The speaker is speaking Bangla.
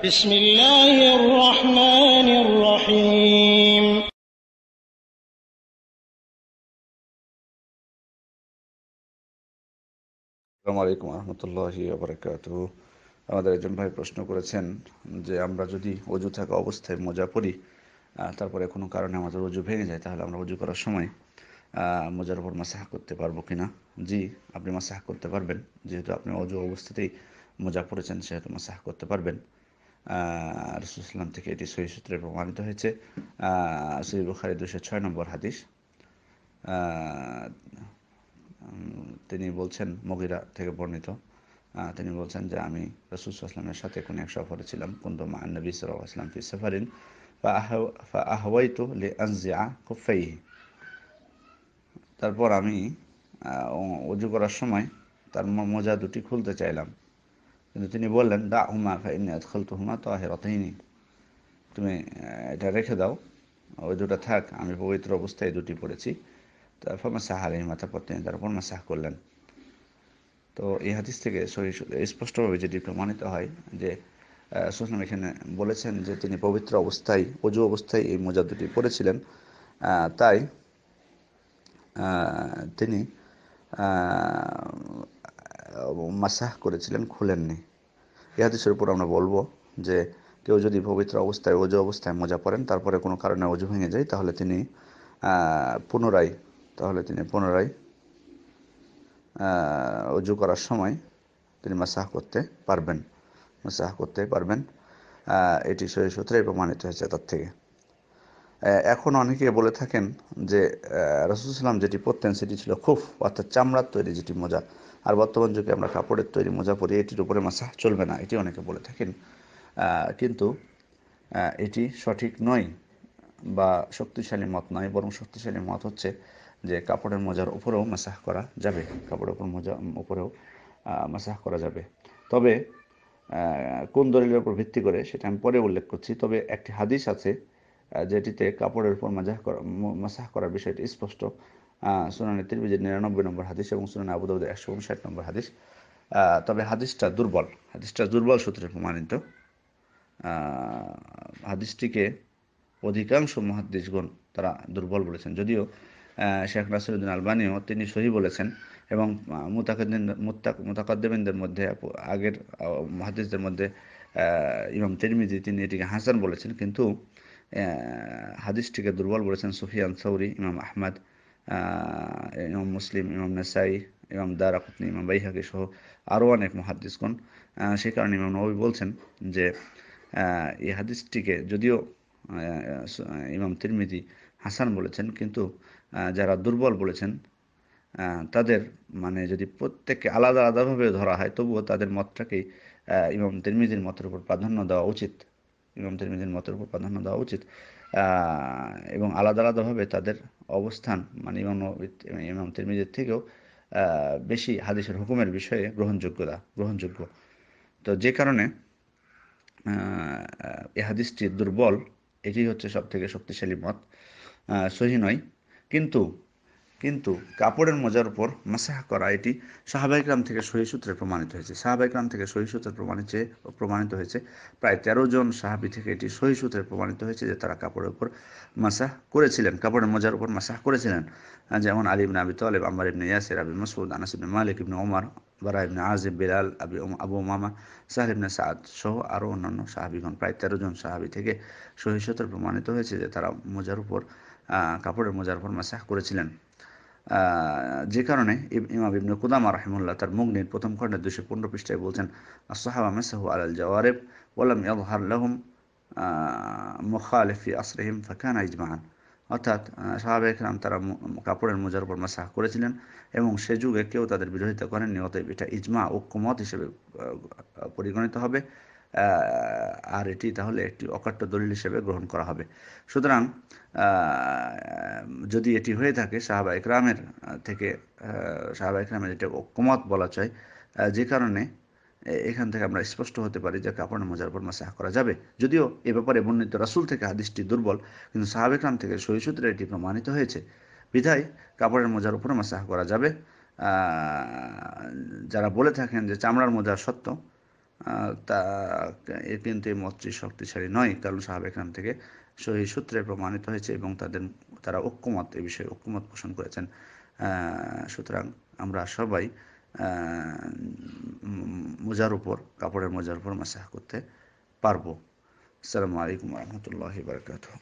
بسم الله الرحمن الرحيم আমাদের একজন ভাই প্রশ্ন করেছেন যে আমরা যদি অজু থাকা অবস্থায় মোজা পরি তারপরে কোনো কারণে আমাদের অজু ভেঙে যায় তাহলে আমরা অজু করার সময় মোজার উপর মাসাহা করতে পারবো কিনা জি আপনি মাসাহা করতে পারবেন যেহেতু আপনি অজু অবস্থাতেই মোজা পড়েছেন সেহেতু মাসাহা করতে পারবেন রসুলাম থেকে এটি সহি সূত্রে প্রমাণিত হয়েছে সহি বুখারি দুশো ছয় নম্বর হাদিস তিনি বলছেন মগিরা থেকে বর্ণিত তিনি বলছেন যে আমি রসুল আসলামের সাথে কোনো এক সফরে ছিলাম কুন্দু মা নবী সাল্লাম ফি সাফারিন লে আনজিয়া তারপর আমি অজু করার সময় তার মোজা দুটি খুলতে চাইলাম কিন্তু তিনি বললেন দা হুমা ফাইনি আজকাল তো হুমা তো হেরতহিনী তুমি এটা রেখে দাও ওই দুটো থাক আমি পবিত্র অবস্থায় দুটি পড়েছি তারপর মাসা হারিম মাথা পর তারপর তারপর সাহ করলেন তো এই হাদিস থেকে স্পষ্টভাবে যেটি প্রমাণিত হয় যে সুসলাম এখানে বলেছেন যে তিনি পবিত্র অবস্থায় অজু অবস্থায় এই মজা দুটি পড়েছিলেন তাই তিনি মাসাহ করেছিলেন খুলেননি এই হাদিসের উপর আমরা বলবো যে কেউ যদি পবিত্র অবস্থায় অজু অবস্থায় মোজা পড়েন তারপরে কোনো কারণে অজু ভেঙে যায় তাহলে তিনি পুনরায় তাহলে তিনি পুনরায় অজু করার সময় তিনি মাসাহ করতে পারবেন মাসাহ করতে পারবেন এটি শরীর সূত্রে প্রমাণিত হয়েছে তার থেকে এখন অনেকে বলে থাকেন যে রসুলাম যেটি পরতেন সেটি ছিল খুব অর্থাৎ চামড়ার তৈরি যেটি মোজা আর বর্তমান যুগে আমরা কাপড়ের তৈরি মোজা পরি এটির উপরে মাসা চলবে না এটি অনেকে বলে থাকেন কিন্তু এটি সঠিক নয় বা শক্তিশালী মত নয় বরং শক্তিশালী মত হচ্ছে যে কাপড়ের মোজার উপরেও মাসাহ করা যাবে কাপড়ের উপর মোজা উপরেও মাসাহ করা যাবে তবে কোন দলিলের উপর ভিত্তি করে সেটা আমি পরে উল্লেখ করছি তবে একটি হাদিস আছে যেটিতে কাপড়ের উপর মাজাহ করা মাসাহ করার বিষয়টি স্পষ্ট সুনানি তিরবিজের নিরানব্বই নম্বর হাদিস এবং সুনানি আবুদাবুদের একশো উনষাট নম্বর হাদিস তবে হাদিসটা দুর্বল হাদিসটা দুর্বল সূত্রে প্রমাণিত হাদিসটিকে অধিকাংশ মহাদিসগণ তারা দুর্বল বলেছেন যদিও শেখ নাসিরুদ্দিন আলবানিও তিনি সহি বলেছেন এবং মুতাকদ্দিন মুতাকদ্দেবিনদের মধ্যে আগের মহাদিসদের মধ্যে ইমাম তিরমিজি তিনি এটিকে হাসান বলেছেন কিন্তু হাদিসটিকে দুর্বল বলেছেন সুফিয়ান সৌরি ইমাম আহমদ ইমাম মুসলিম ইমাম নাসাই ইমাম দারাকুতনি ইমাম বাইহাকি সহ আরও অনেক মহাদিসগণ সেই কারণে ইমাম নবী বলছেন যে এই হাদিসটিকে যদিও ইমাম তিরমিদি হাসান বলেছেন কিন্তু যারা দুর্বল বলেছেন তাদের মানে যদি প্রত্যেককে আলাদা আলাদাভাবে ধরা হয় তবুও তাদের মতটাকেই ইমাম তিরমিদির মতের উপর প্রাধান্য দেওয়া উচিত ইমাম তিরমিজির মতের উপর প্রাধান্য দেওয়া উচিত এবং আলাদা আলাদাভাবে তাদের অবস্থান মানে ইমাম ইমাম তিরমিজির থেকেও বেশি হাদিসের হুকুমের বিষয়ে গ্রহণযোগ্যতা গ্রহণযোগ্য তো যে কারণে এ হাদিসটি দুর্বল এটি হচ্ছে সব থেকে শক্তিশালী মত সহি নয় কিন্তু কিন্তু কাপড়ের মোজার উপর মাসাহ করা এটি সাহাবাইকরাম থেকে সহি সূত্রে প্রমাণিত হয়েছে সাহাবাইকরাম থেকে সহি সূত্রে প্রমাণিত প্রমাণিত হয়েছে প্রায় তেরো জন সাহাবি থেকে এটি সহি সূত্রে প্রমাণিত হয়েছে যে তারা কাপড়ের উপর মাসাহ করেছিলেন কাপড়ের মোজার উপর মাসাহ করেছিলেন যেমন আলিম ইবনে আবি তলেব আম্মার ইবনে ইয়াসির আবি মাসুদ আনাস ইবনে মালিক ইবনে ওমার বারা ইবনে আজিব বিলাল আবি আবু মামা সাহেব ইবনে সাদ সহ আরও অন্যান্য সাহাবিগণ প্রায় তেরো জন সাহাবি থেকে সূত্রে প্রমাণিত হয়েছে যে তারা মোজার উপর কাপড়ের মোজার উপর মাসাহ করেছিলেন যে কারণে ইমাম ইবনু কুদামা রহমুল্লাহ তার মুগ্নির প্রথম খণ্ডের দুশো পনেরো পৃষ্ঠায় বলছেন আসহাবা মেসাহু আল জওয়ারেব ওলাম ইয়ালহার লহম মুখালিফি আসরহিম ফাকান আইজমাহান অর্থাৎ সাহাবে একরাম তারা কাপড়ের মোজার উপর মাসাহ করেছিলেন এবং সে যুগে কেউ তাদের বিরোধিতা করেননি অতএব এটা ইজমা ঐক্যমত হিসেবে পরিগণিত হবে আর এটি তাহলে একটি অকাট্য দলিল হিসেবে গ্রহণ করা হবে সুতরাং যদি এটি হয়ে থাকে সাহাবা একরামের থেকে সাহাবা একরামের যেটা ঐক্যমত বলা চায় যে কারণে এখান থেকে আমরা স্পষ্ট হতে পারি যে কাপড়ের মোজার উপর মাসে করা যাবে যদিও এ ব্যাপারে বর্ণিত রাসুল থেকে হাদিসটি দুর্বল কিন্তু খান থেকে সহিসূত্রে এটি প্রমাণিত হয়েছে বিধায় কাপড়ের মোজার মাসে মাসাহ করা যাবে যারা বলে থাকেন যে চামড়ার মোজার সত্য তা এ কিন্তু এই মতটি শক্তিশালী নয় কারণ খান থেকে সহি সূত্রে প্রমাণিত হয়েছে এবং তাদের তারা ঐক্যমত এ বিষয়ে ঐক্যমত পোষণ করেছেন সুতরাং আমরা সবাই মোজার উপর কাপড়ের মোজার উপর মাসাহ করতে পারবো আসসালামু আলাইকুম রহমতুল্লাহ বারকাতুহ